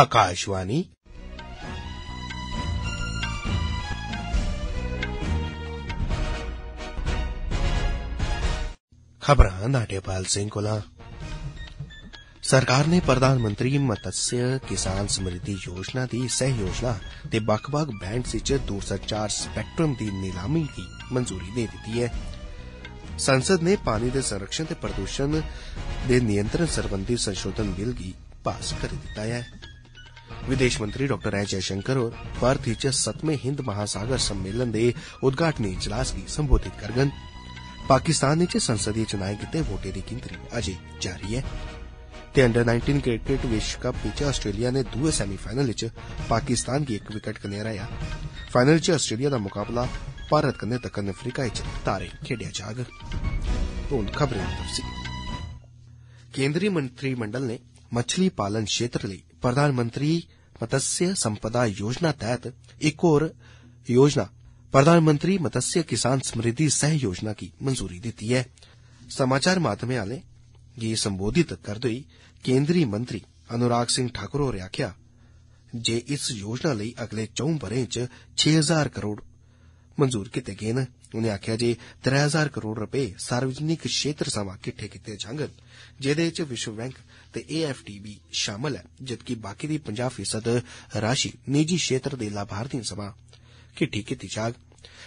आकाशवाणी खबर नाट्यपाल सिंह सरकार ने प्रधानमंत्री मत्स्य किसान समृद्धि योजना की सह योजना ते बक्ख-बक्ख बैंड्स च 204 स्पैक्ट्रम की नीलामी की मंजूरी दे दी है संसद ने पानी के संरक्षण प्रदूषण नियंत्रण संबंधी संशोधन बिल की पास करी दिता है विदेश मंत्री डॉ एस जयशंकर और भारत च सतमें हिंद महासागर सम्मेलन दे उद्घाटनी इजलास गी संबोधित करगन पाकिस्तान च संसदीय चुनाएं गितै वोटें दी गिनतरी अजें जारी है ते अंडर 19 क्रिकेट विश्व कप च आस्ट्रेलिया ने दुए सेमीफाइनल च पाकिस्तान गी इक विकेट कन्नै हराया फाइनल च आस्ट्रेलिया दा मुकाबला भारत कन्नै दक्खन अफ्रीका च तारे खेडेआ जाग हून खबरें तफसील केंद्री मंत्रिमंडल ने मछली पालन क्षेत्र लेई प्रधानमंत्री मत्स्य संपदा योजना तहत एक और योजना प्रधानमंत्री मत्स्य किसान समृद्धि सह योजना की मंजूरी देती है समाचार माध्यम आले ये संबोधित करते होई केंद्रीय मंत्री अनुराग सिंह ठाकुर और आख्या जे इस योजना लिए अगले चौं बरे च छे हजार करोड़ मंजूर कीते गे न जे त्रै हजार करोड़ रपे सार्वजनिक क्षेत्र सवा किट्ठे कीते जाङन च विश्व बैंक ਤੇ ਏਐਫਟੀਬੀ ਸ਼ਾਮਲ ਹੈ ਜਦਕਿ ਬਾਕੀ ਦੀ 50% ਰਾਸ਼ੀ ਨਿੱਜੀ ਖੇਤਰ ਦੇ ਲਾਭਾਰਥੀਆਂ ਸਮਾਂ ਕਿੱਠੀ ਕੀਤੀ ਜਾਗ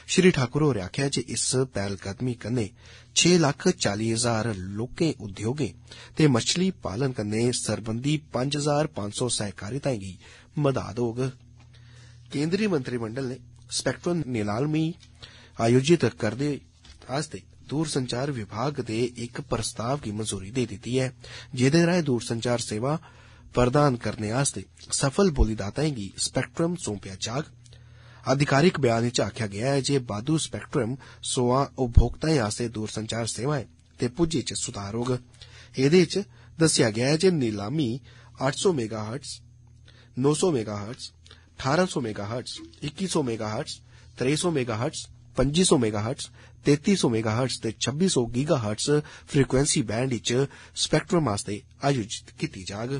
ਸ਼੍ਰੀ ਠਾਕੁਰ ਹੋਰੇ ਆਖਿਆ ਜੇ ਇਸ ਕਦਮੀ ਕਨੇ 6 ਲੱਖ 40 ਹਜ਼ਾਰ ਲੋਕੇ ਉਦਯੋਗੇ ਤੇ ਮੱਛਲੀ ਪਾਲਨ ਕਨੇ ਸਰਬੰਧੀ 5500 ਸਹਿਕਾਰੀਤਾਂ ਦੀ ਮਦਦ ਹੋਗ ਕੇਂਦਰੀ ਮੰਤਰੀ ਮੰਡਲ ਨੇ ਸਪੈਕਟਰਮ ਨਿਲਾਲਮੀ ਆਯੋਜਿਤ ਕਰਦੇ ਆਸਤੇ ਦੂਰਸੰਚਾਰ ਵਿਭਾਗ ਦੇ ਇੱਕ ਪ੍ਰਸਤਾਵ ਦੀ ਮਨਜ਼ੂਰੀ ਦੇ ਦਿੱਤੀ ਹੈ ਜਿਹਦੇ ਰਾਹੀਂ ਦੂਰਸੰਚਾਰ ਸੇਵਾ प्रदान करने आस्तै सफल बोलीदाताएं गी स्पैक्ट्रम सौंपेआ जाग आधिकारिक बयान च आखेआ गेआ है जे बाद्दू स्पैक्ट्रम सोआ उपभोक्ताएं आस्तै दूरसंचार सेवाएं ते पुज्जै च सुधार होग एह्दे च दस्सेआ गेआ ऐ जे नीलामी अट्ठ सौ मेगाहर्ट्स नौ सौ मेगाहर्ट्स ठारां सौ मेगाहर्ट्स इक्की सौ मेगाहर्ट्स त्रेई सौ मेगाहर्ट्स 2500 ਮੈਗਾਹਰਟਸ 3300 ਮੈਗਾਹਰਟਸ ਤੇ 2600 ਗੀਗਾਹਰਟਸ ਫ੍ਰੀਕਵੈਂਸੀ ਬੈਂਡ ਵਿੱਚ ਸਪੈਕਟ੍ਰਮ ਆਸਤੇ ਆਯੋਜਿਤ ਕੀਤੀ ਜਾਗ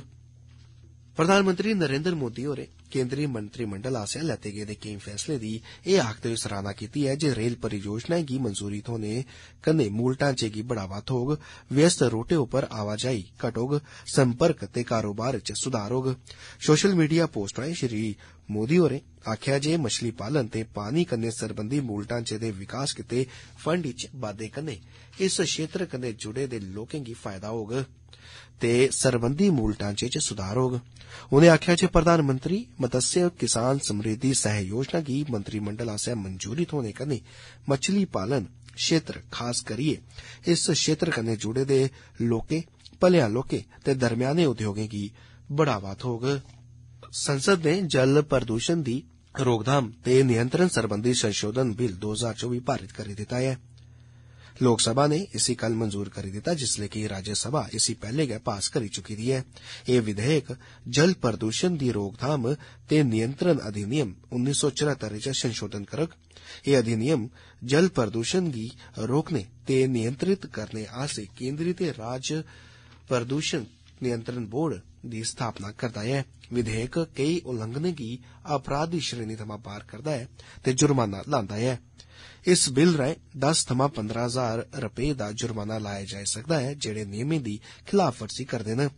ਪ੍ਰਧਾਨ ਮੰਤਰੀ ਨਰਿੰਦਰ ਮੋਦੀ ਹੋਰੇ ਕੇਂਦਰੀ ਮੰਤਰੀ ਮੰਡਲ ਆਸਿਆ ਲੈਤੇ ਗਏ ਦੇ ਕਈ ਫੈਸਲੇ ਦੀ ਇਹ ਆਖਦੇ ਹੋਏ सराहना ਕੀਤੀ ਹੈ ਜੇ ਰੇਲ ਪਰਿਯੋਜਨਾ ਦੀ ਮਨਜ਼ੂਰੀ होने कन्नै मूल ढांचे गी बढ़ावा थोग व्यस्त रूटें उप्पर आवाजाही घटोग संपर्क ते कारोबार च सुधार होग सोशल मीडिया पोस्ट राएं ਸ਼੍ਰੀ मोदी होरें आक्खेआ जे मच्छी पालन ते पानी कन्नै सरबंधी मूल ढांचे दे विकास गितै फंड इच बाद्दे कन्नै इस क्षेत्र कन्नै जुड़े दे लोकें गी फायदा होग ते सरबंधी मूल ढांचे च सुधार होग उनें आक्खेआ जे प्रधानमंत्री मत्स्य किसान समृद्धि सहयोजना गी मंत्रीमंडल आस्सेआ मंजूरी थ्होने कन्नै मच्छली पालन क्षेत्र खास करियै इस क्षेत्र कन्नै जुड़े दे लोकें भलेया लोकें ते दरमयाने उद्योगें गी बढ़ावा थ्होग संसद ने जल प्रदूषण की रोकथाम नियंत्रण संबंधी संशोधन बिल दो हजार चौबी पारित करी दिता ऐ लोकसभा ने इसी कल मंजूर करी दिता जिसलै कि राज्यसभा इसी पहले गै पास करी चुकी दी ऐ एह् विधेयक जल प्रदूषण की रोकथाम ते नियंत्रण अधिनियम उन्नीस सौ चौहत्तर च संशोधन करग एह् अधिनियम जल प्रदूषण गी रोकने ते नियंत्रित करने आस्तै केन्द्री ते राज्य प्रदूषण नियंत्रण बोर्ड दी स्थापना करदी ऐ विधेयक केंई उल्लंघनें गी अपराध दी श्रेणी थमां पार करदा ऐ ते जुर्माना लांदा ऐ इस बिल राएं दस थमां पंदरां हजार रपे दा जुर्माना लाया जाई सकदा ऐ जेड़े नियमें दी खलाफवर्जी करदे न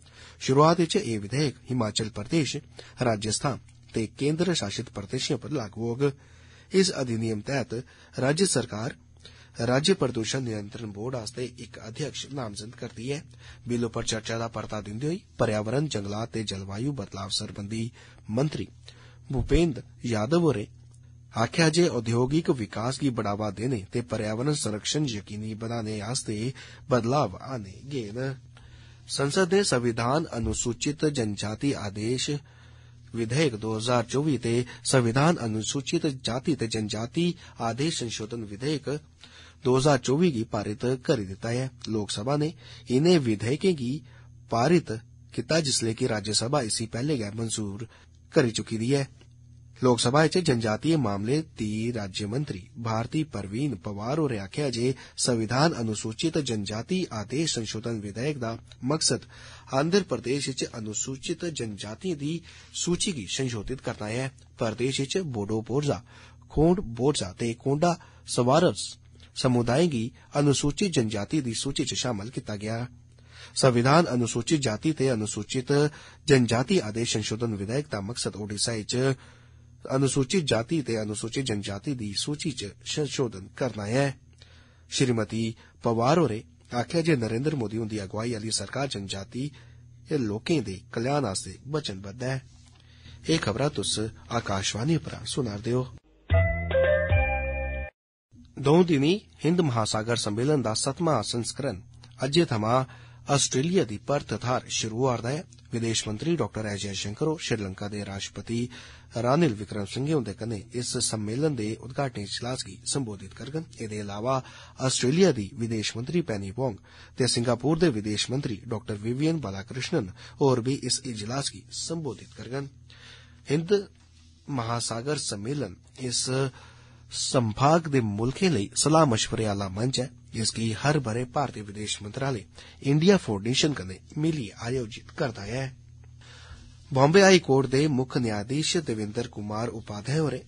शुरूआत च ए विधेयक हिमाचल प्रदेश राजस्थान ते केन्द्र शासत प्रदेशें पर लागू होग इस अधिनियम तैहत राज्य सरकार राज्य प्रदूषण नियंत्रण बोर्ड आस्तै इक अध्यक्ष नामजद करदी ऐ बिल पर चर्चा का परता दिन्दे होई पर्यावरण जंगलात ते जलवायु बदलाव संबंधी मंत्री भूपेन्द्र यादव होरें आक्खेआ जे औद्योगिक विकास की बढ़ावा देने ते पर्यावरण संरक्षण यकीनी बनाने आस्तै बदलाव आने गए संसद नै संविधान अनुसूचित जनजाति आदेश विधेयक 2024 ते संविधान अनुसूचित जाति ते जनजाति आदेश संशोधन विधेयक 2024 गी पारित करी दिता ऐ लोकसभा ने इनें विधेयकें गी पारित कीता जिसलै कि राज्यसभा इसी पहले गै मंजूर करी चुकी दी ऐ लोकसभा च जनजातीय ती राज्य राज्यमंत्री भारती परवीन पवार होरें आक्खेआ जे संविधान अनुसूचित जनजाति आदेश संशोधन विधेयक दा मकसद आंध्र प्रदेश च अनुसूचित जनजातिएं दी सूची गी संशोधित करना है प्रदेश च बोडो बोरजा खोंड बोरजा ते कोंडा सवारस समुदाय गी अनुसूचित जनजाति दी सूची च शामल कीता गेआ संविधान अनुसूचित जाति ते अनुसूचित जनजाति आदेश संशोधन विधेयक दा मकसद ओडिसा च अनुसूचित जाति ते अनुसूचित जनजाति दी सूची च संशोधन करना ऐ श्रीमती पवार होरें आखेआ जे नरेन्द्र मोदी हुंदी अगुवाई आह्ली सरकार जनजाति लोकें दे कल्याण आस्तै वचनबद्ध ऐ एह् खबरां तुस आकाशवाणी परा सुना'रदे ओ ਦੋ ਦਿਨੀ हिंद महासागर सम्मेलन का 7ਵਾਂ संस्करण ਅੱਜ थमां ਆਸਟ੍ਰੇਲੀਆ ਦੀ ਪਰਤ थाहर शुरू होआ'रदा ऐ विदेश मंत्री डॉ एस जयशंकर और श्रीलंका दे राष्ट्रपति रानिल विक्रमसिंघे हुंदे कन्नै इस सम्मेलन दे उद्घाटनी इजलास गी संबोधित करङन एहदे अलावा आस्ट्रेलिया दी विदेश मंत्री पैनी वोंग ते सिंगापुर दे विदेश मंत्री डाक्टर विवियन बालाकृष्णन होर भी इस इजलास गी संबोधित करङन हिंद महासागर सम्मेलन इस ਸੰਭਾਗ ਦੇ ਮੁਲਕੇ ਲਈ ਸਲਾਮ مشਵਰੇ ਆਲਾ ਮੰਚ ਹੈ ਜਿਸ ਕੀ ਹਰ ਬਰੇ ਭਾਰਤੀ ਵਿਦੇਸ਼ ਮੰਤਰਾਲੇ ਇੰਡੀਆ ਫਾਊਂਡੇਸ਼ਨ ਕਨੇ ਮਿਲੀ ਆਯੋਜਿਤ ਕਰਦਾ ਹੈ ਬੰਬੇ ਹਾਈ ਕੋਰਟ ਦੇ ਮੁੱਖ ਨਿਆਂਦੀਸ਼ ਦਵਿੰਦਰ ਕੁਮਾਰ ਉਪਾਧਿਆਇ ਹੋਰੇ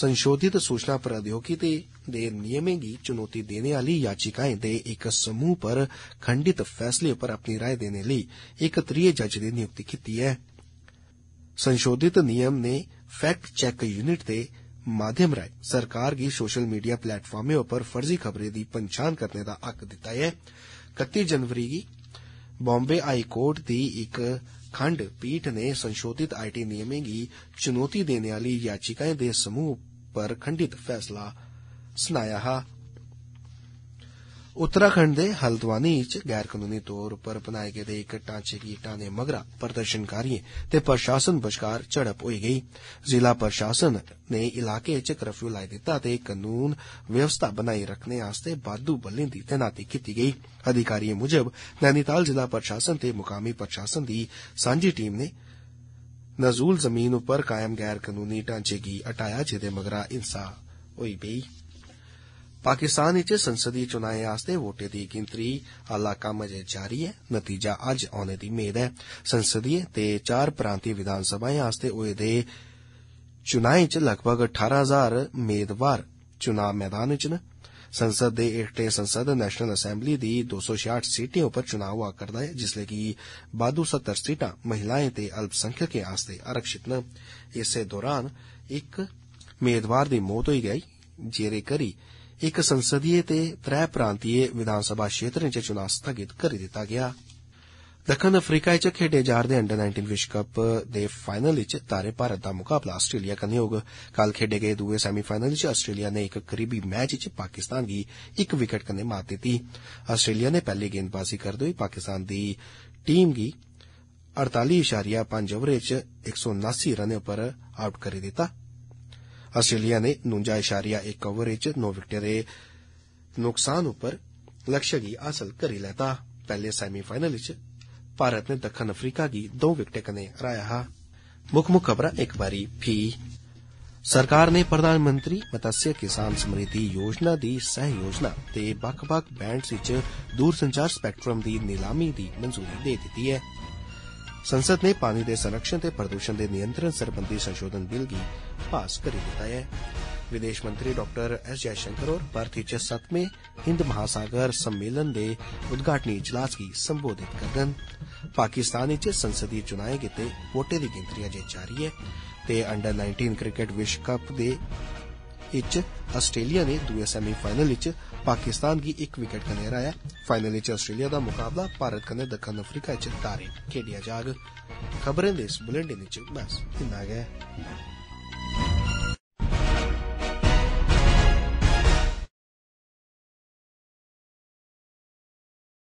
ਸੰਸ਼ੋਧਿਤ ਸੂਚਨਾ ਪ੍ਰਾਧਿਓਗਿਕੀ ਤੇ ਦੇ ਨਿਯਮੇ ਦੀ ਚੁਣੌਤੀ ਦੇਣ ਵਾਲੀ ਯਾਚਿਕਾਏ ਦੇ ਇੱਕ ਸਮੂਹ ਪਰ ਖੰਡਿਤ ਫੈਸਲੇ ਉੱਪਰ ਆਪਣੀ رائے ਦੇਣ ਲਈ ਇੱਕ ਤ੍ਰਿਏ ਜੱਜ ਦੀ ਨਿਯੁਕਤੀ ਕੀਤੀ ਹੈ ਸੰਸ਼ੋਧਿਤ ਨਿਯਮ ਨੇ ਫੈਕਟ ਚੈੱਕ ਯੂਨਿਟ ਦੇ माध्यम राय सरकार ਗੀ सोशल मीडिया ਪਲੇਟਫਾਰमें उप्पर फर्जी खबरें की पंछान करने का हक दिता है कती जनवरी की बॉम्बे हाई कोर्ट की एक खंड पीठ ने संशोधित आईटी नियमें की चुनौती देने आली याचिकाएं दे समूह पर खंडित फैसला सुनाया हा उत्तराखंड दे हल्द्वानी च गैर कनूनी तौर पर बनाए गेदे इक ढांचे गी हटाने मगरा प्रदर्शनकारिएं ते प्रशासन बश्कार झड़प होई गेई जिला प्रशासन नै इलाके च कर्फ्यू लाई दित्ता ते कनून व्यवस्था बनाई रक्खने आस्तै बाद्दू बलें दी तैनाती कीती गेई अधिकारिएं मुजब नैनीताल जिला प्रशासन ते मुकामी प्रशासन दी सांझी टीम नै नजूल जमीन उप्पर कायम गैर कनूनी ढांचे गी हटाया जेदे मगरा हिंसा होई पेई पाकिस्तान च संसदीय चुनाएं आस्ते वोटें दी गिनतरी आला कम अजे जारी है नतीजा अज आने दी मेद है संसदीय ते चार प्रांतीय विधानसभाएं आस्ते होए दे चुनाएं च लगभग अठारह हजार मेदवार चुनाव मैदान च न संसद दे हेठले संसद नेशनल असैम्बली दी दो सौ छियाहठ सीटें उप्पर चुनाव होआ करदा ऐ जिसलै कि बाद्दू सत्तर सीटां महिलाएं ते अल्पसंख्यकें आस्ते आरक्षित न इस दौरान इक मेदवार दी मौत होई गई जेरे करी ਇੱਕ ਸੰਸਦੀਏ ਤੇ ਤ੍ਰੈ ਪ੍ਰਾਂਤੀਏ ਵਿਧਾਨ ਸਭਾ ਖੇਤਰ ਵਿੱਚ ਚੋਣਾਂ ਸਥਗਿਤ ਕਰ ਦਿੱਤਾ ਗਿਆ ਦੱਖਣ ਅਫਰੀਕਾ ਵਿੱਚ ਖੇਡੇ ਜਾ ਰਹੇ ਅੰਡਰ 19 ਵਿਸ਼ਵ ਕੱਪ ਦੇ ਫਾਈਨਲ ਵਿੱਚ ਤਾਰੇ ਭਾਰਤ ਦਾ ਮੁਕਾਬਲਾ ਆਸਟ੍ਰੇਲੀਆ ਕਰਨ ਹੋਗ ਕੱਲ ਖੇਡੇ ਗਏ ਦੂਏ ਸੈਮੀਫਾਈਨਲ ਵਿੱਚ ਆਸਟ੍ਰੇਲੀਆ ਨੇ ਇੱਕ ਕਰੀਬੀ ਮੈਚ ਵਿੱਚ ਪਾਕਿਸਤਾਨ ਦੀ ਇੱਕ ਵਿਕਟ ਕਨੇ ਮਾਰ ਦਿੱਤੀ ਆਸਟ੍ਰੇਲੀਆ ਨੇ ਪਹਿਲੀ ਗੇਂਦਬਾਜ਼ੀ ਕਰਦੇ ਹੋਏ ਪਾਕਿਸਤਾਨ ਦੀ ਟੀਮ ਦੀ 48.5 ਓਵਰ ਵਿੱਚ 179 ਰਨ ਉੱਪਰ ਆਊਟ ਕਰ ਦਿੱਤਾ ਆਸਟ੍ਰੇਲੀਆ ਨੇ 49.1 ਓਵਰ ਵਿੱਚ 9 ਵਿਕਟਾਂ ਦੇ ਨੁਕਸਾਨ ਉੱਪਰ ਲਕਸ਼ਯ ਗੀ ਹਾਸਲ ਕਰ ਲੈਤਾ ਪਹਿਲੇ ਸੈਮੀਫਾਈਨਲ ਵਿੱਚ ਭਾਰਤ ਨੇ ਦੱਖਣ ਅਫਰੀਕਾ ਦੀ 2 ਵਿਕਟਾਂ ਕਨੇ ਹਰਾਇਆ ਹਾ ਮੁੱਖ ਮੁੱਖ ਖਬਰਾਂ ਇੱਕ ਵਾਰੀ ਫੀ ਸਰਕਾਰ ਨੇ ਪ੍ਰਧਾਨ ਮੰਤਰੀ ਮਤਸਿਆ ਕਿਸਾਨ ਸਮ੍ਰਿਤੀ ਯੋਜਨਾ ਦੀ ਸਹਿ ਯੋਜਨਾ ਤੇ ਵੱਖ-ਵੱਖ ਬੈਂਡਸ ਵਿੱਚ ਦੂਰਸੰਚਾਰ ਸਪੈਕਟ੍ਰਮ ਦੀ ਨਿਲਾਮੀ ਦੀ ਮਨਜ਼ੂਰੀ ਦੇ ਦਿੱਤੀ ਹੈ ਸੰਸਦ ਨੇ ਪਾਣੀ ਦੇ ਸੰਰਖਣ ਤੇ ਪ੍ਰਦੂਸ਼ਣ ਦੇ ਨਿਯੰਤਰਣ ਸਰਬੰਧੀ ਸੰਸ਼ੋਧਨ ਬਿੱਲ ਵੀ ਪਾਸ ਕਰ ਦਿੱਤਾ ਹੈ ਵਿਦੇਸ਼ ਮੰਤਰੀ ਡਾਕਟਰ ਐਸ ਜੈ ਸ਼ੰਕਰ ਹੋਰ ਭਾਰਤੀ ਚ 7ਵੇਂ ਹਿੰਦ ਮਹਾਸਾਗਰ ਸੰਮੇਲਨ ਦੇ ਉਦਘਾਟਨੀ ਇਜਲਾਸ ਕੀ ਸੰਬੋਧਿਤ ਕਰਨ ਪਾਕਿਸਤਾਨ ਵਿੱਚ ਸੰਸਦੀ ਚੁਣਾਏ ਕਿਤੇ ਵੋਟੇ ਦੀ ਗਿਣਤੀ ਅਜੇ ਜਾਰੀ ਹੈ ਤੇ ਅੰਡਰ 19 ਕ੍ਰਿਕਟ ਵਿਸ਼ਵ ਕੱਪ ਦੇ ਇੱਚ ਆਸਟ੍ਰੇਲੀਆ ਨੇ ਦੂਏ ਸੈਮੀਫਾਈਨਲ ਵਿੱਚ ਪਾਕਿਸਤਾਨ गी ਇੱਕ ਵਿਕਟ कन्नै हराया फाइनल च आस्ट्रेलिया दा मुकाबला भारत कन्नै दक्खन अफ्रीका च तारें खेडेआ जाग खबरें दे इस बुलेटिन च बस इन्ना गै